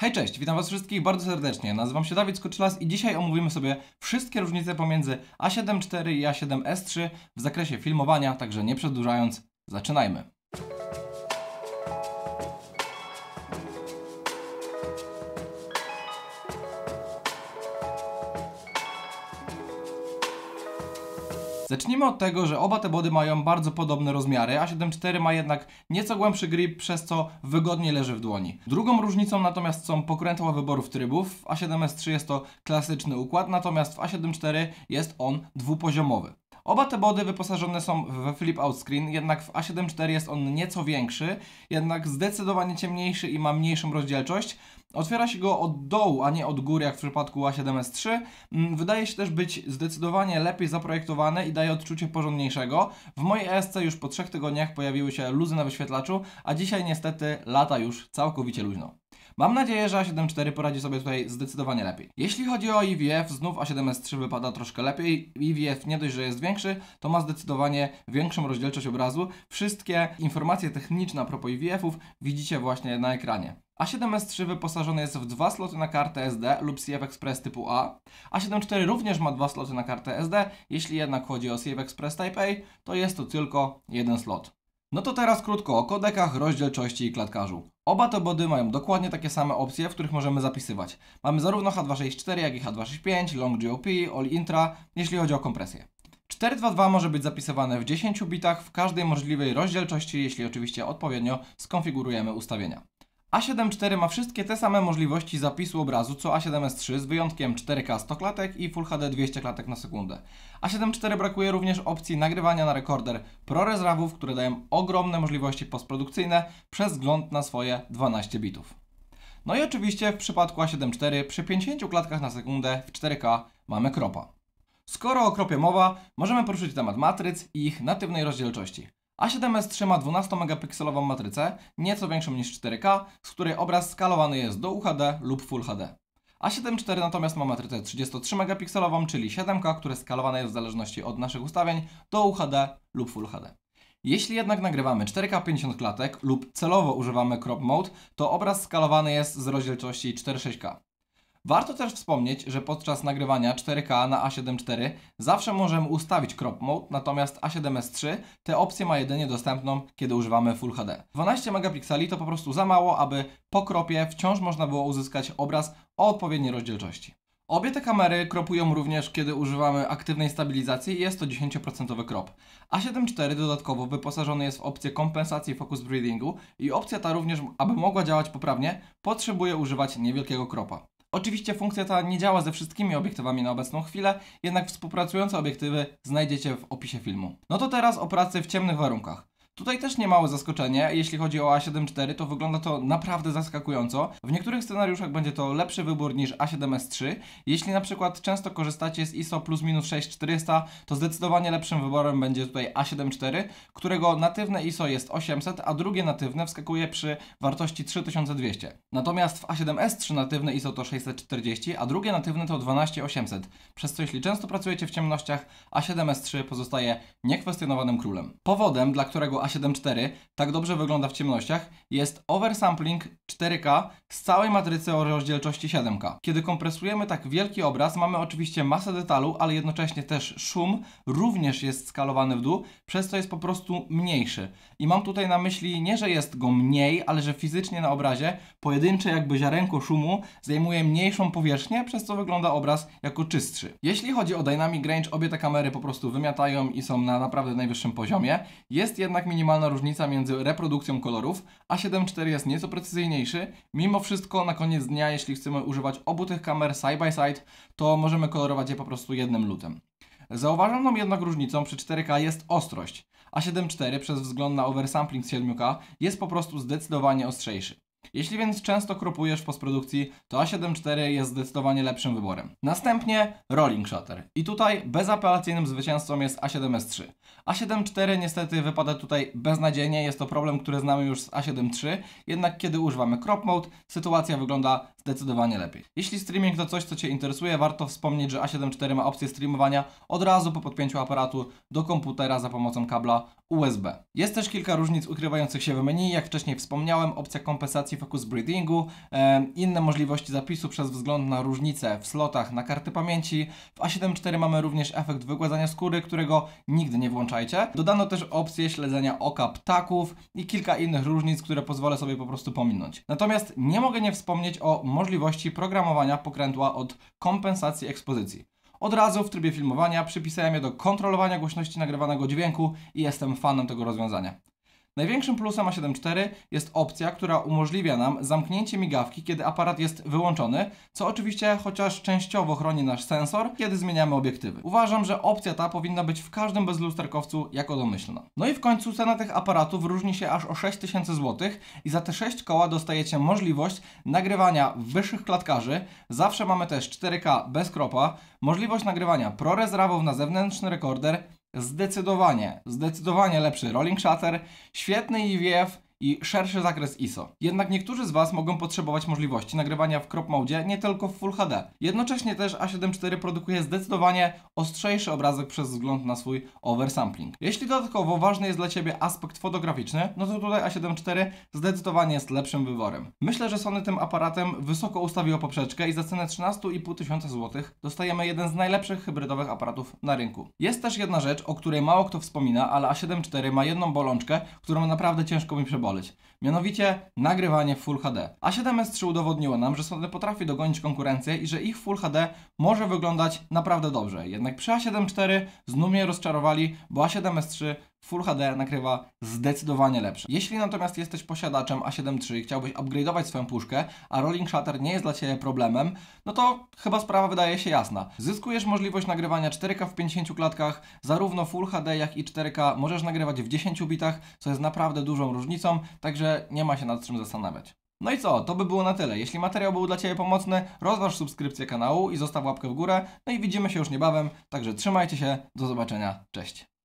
Hej, cześć, witam Was wszystkich bardzo serdecznie. Nazywam się Dawid Skoczylas i dzisiaj omówimy sobie wszystkie różnice pomiędzy A7 IV i A7S3 w zakresie filmowania, także nie przedłużając, zaczynajmy. Zacznijmy od tego, że oba te body mają bardzo podobne rozmiary, a 7.4 ma jednak nieco głębszy grip, przez co wygodniej leży w dłoni. Drugą różnicą natomiast są pokrętła wyborów trybów. W A7S3 jest to klasyczny układ, natomiast w a 74 jest on dwupoziomowy. Oba te body wyposażone są w flip out screen, jednak w A7 IV jest on nieco większy, jednak zdecydowanie ciemniejszy i ma mniejszą rozdzielczość. Otwiera się go od dołu, a nie od góry, jak w przypadku A7S3. Mm, wydaje się też być zdecydowanie lepiej zaprojektowane i daje odczucie porządniejszego. W mojej ESC już po trzech tygodniach pojawiły się luzy na wyświetlaczu, a dzisiaj niestety lata już całkowicie luźno. Mam nadzieję, że A7 IV poradzi sobie tutaj zdecydowanie lepiej. Jeśli chodzi o IVF, znów A7S3 wypada troszkę lepiej. IVF nie dość, że jest większy, to ma zdecydowanie większą rozdzielczość obrazu. Wszystkie informacje techniczne a propos IVF-ów widzicie właśnie na ekranie. A7S3 wyposażony jest w dwa sloty na kartę SD lub CF Express typu A. A74 również ma dwa sloty na kartę SD, jeśli jednak chodzi o CF Express Type A, to jest to tylko jeden slot. No to teraz krótko o kodekach, rozdzielczości i klatkarzu. Oba te body mają dokładnie takie same opcje, w których możemy zapisywać. Mamy zarówno H264, jak i H265, Long GOP, All Intra, jeśli chodzi o kompresję. 422 może być zapisywane w 10 bitach w każdej możliwej rozdzielczości, jeśli oczywiście odpowiednio skonfigurujemy ustawienia. A7 IV ma wszystkie te same możliwości zapisu obrazu co A7S3 z wyjątkiem 4K 100 klatek i Full HD 200 klatek na sekundę. A7 IV brakuje również opcji nagrywania na rekorder ProRes RAWów, które dają ogromne możliwości postprodukcyjne przez wzgląd na swoje 12 bitów. No i oczywiście w przypadku A7 IV przy 50 klatkach na sekundę w 4K mamy kropa. Skoro o kropie mowa, możemy poruszyć temat matryc i ich natywnej rozdzielczości. A7S3 ma 12-megapikselową matrycę, nieco większą niż 4K, z której obraz skalowany jest do UHD lub Full HD. A7 IV natomiast ma matrycę 33 megapikselową, czyli 7K, które skalowane jest w zależności od naszych ustawień do UHD lub Full HD. Jeśli jednak nagrywamy 4K 50 klatek lub celowo używamy crop mode, to obraz skalowany jest z rozdzielczości 4.6K. Warto też wspomnieć, że podczas nagrywania 4K na A7 IV zawsze możemy ustawić crop mode, natomiast A7S 3 tę opcję ma jedynie dostępną, kiedy używamy Full HD. 12 megapikseli to po prostu za mało, aby po kropie wciąż można było uzyskać obraz o odpowiedniej rozdzielczości. Obie te kamery kropują również, kiedy używamy aktywnej stabilizacji jest to 10% krop. A7 IV dodatkowo wyposażony jest w opcję kompensacji focus breathingu i opcja ta również, aby mogła działać poprawnie, potrzebuje używać niewielkiego kropa. Oczywiście funkcja ta nie działa ze wszystkimi obiektywami na obecną chwilę, jednak współpracujące obiektywy znajdziecie w opisie filmu. No to teraz o pracy w ciemnych warunkach. Tutaj też nie małe zaskoczenie, jeśli chodzi o A7 IV, to wygląda to naprawdę zaskakująco. W niektórych scenariuszach będzie to lepszy wybór niż A7S3. Jeśli na przykład często korzystacie z ISO plus minus 6400, to zdecydowanie lepszym wyborem będzie tutaj A7 IV, którego natywne ISO jest 800, a drugie natywne wskakuje przy wartości 3200. Natomiast w A7S3 natywne ISO to 640, a drugie natywne to 12800, przez co jeśli często pracujecie w ciemnościach, A7S3 pozostaje niekwestionowanym królem. Powodem, dla którego a tak dobrze wygląda w ciemnościach, jest oversampling 4K z całej matrycy o rozdzielczości 7K. Kiedy kompresujemy tak wielki obraz, mamy oczywiście masę detalu, ale jednocześnie też szum również jest skalowany w dół, przez co jest po prostu mniejszy. I mam tutaj na myśli nie, że jest go mniej, ale że fizycznie na obrazie pojedyncze jakby ziarenko szumu zajmuje mniejszą powierzchnię, przez co wygląda obraz jako czystszy. Jeśli chodzi o Dynamic Range, obie te kamery po prostu wymiatają i są na naprawdę najwyższym poziomie. Jest jednak minimalny minimalna różnica między reprodukcją kolorów, a 7.4 jest nieco precyzyjniejszy. Mimo wszystko na koniec dnia, jeśli chcemy używać obu tych kamer side by side, to możemy kolorować je po prostu jednym lutem. Zauważoną jednak różnicą przy 4K jest ostrość, a 7.4 przez wzgląd na oversampling z 7K jest po prostu zdecydowanie ostrzejszy. Jeśli więc często kropujesz w postprodukcji, to A7 IV jest zdecydowanie lepszym wyborem. Następnie rolling shutter. I tutaj bezapelacyjnym zwycięzcą jest A7S3. A7 IV niestety wypada tutaj beznadziejnie, jest to problem, który znamy już z A7 III, jednak kiedy używamy crop mode, sytuacja wygląda zdecydowanie lepiej. Jeśli streaming to coś, co Cię interesuje, warto wspomnieć, że A7 IV ma opcję streamowania od razu po podpięciu aparatu do komputera za pomocą kabla USB. Jest też kilka różnic ukrywających się w menu, jak wcześniej wspomniałem, opcja kompensacji focus breedingu, e, inne możliwości zapisu przez wzgląd na różnice w slotach na karty pamięci. W a 74 mamy również efekt wygładzania skóry, którego nigdy nie włączajcie. Dodano też opcję śledzenia oka ptaków i kilka innych różnic, które pozwolę sobie po prostu pominąć. Natomiast nie mogę nie wspomnieć o możliwości programowania pokrętła od kompensacji ekspozycji. Od razu w trybie filmowania przypisałem je do kontrolowania głośności nagrywanego dźwięku i jestem fanem tego rozwiązania. Największym plusem A74 jest opcja, która umożliwia nam zamknięcie migawki, kiedy aparat jest wyłączony, co oczywiście chociaż częściowo chroni nasz sensor, kiedy zmieniamy obiektywy. Uważam, że opcja ta powinna być w każdym bezlusterkowcu jako domyślna. No i w końcu cena tych aparatów różni się aż o 6000 zł i za te 6 koła dostajecie możliwość nagrywania wyższych klatkarzy, zawsze mamy też 4K bez kropa, możliwość nagrywania ProRes RAWów na zewnętrzny rekorder, Zdecydowanie, zdecydowanie lepszy Rolling Shutter, świetny IVF, e i szerszy zakres ISO. Jednak niektórzy z Was mogą potrzebować możliwości nagrywania w crop mode nie tylko w Full HD. Jednocześnie też A7 IV produkuje zdecydowanie ostrzejszy obrazek przez wzgląd na swój oversampling. Jeśli dodatkowo ważny jest dla Ciebie aspekt fotograficzny, no to tutaj A7 IV zdecydowanie jest lepszym wyborem. Myślę, że Sony tym aparatem wysoko ustawiło poprzeczkę i za cenę 13,5 tysiąca złotych dostajemy jeden z najlepszych hybrydowych aparatów na rynku. Jest też jedna rzecz, o której mało kto wspomina, ale A7 IV ma jedną bolączkę, którą naprawdę ciężko mi przebolać. Mianowicie nagrywanie w Full HD. A7S3 udowodniło nam, że Sony potrafi dogonić konkurencję i że ich Full HD może wyglądać naprawdę dobrze. Jednak przy A7 IV znów mnie rozczarowali, bo A7S3 Full HD nakrywa zdecydowanie lepsze. Jeśli natomiast jesteś posiadaczem A7 III i chciałbyś upgrade'ować swoją puszkę, a rolling shutter nie jest dla Ciebie problemem, no to chyba sprawa wydaje się jasna. Zyskujesz możliwość nagrywania 4K w 50 klatkach, zarówno Full HD jak i 4K możesz nagrywać w 10 bitach, co jest naprawdę dużą różnicą, także nie ma się nad czym zastanawiać. No i co, to by było na tyle. Jeśli materiał był dla Ciebie pomocny, rozważ subskrypcję kanału i zostaw łapkę w górę. No i widzimy się już niebawem, także trzymajcie się, do zobaczenia, cześć.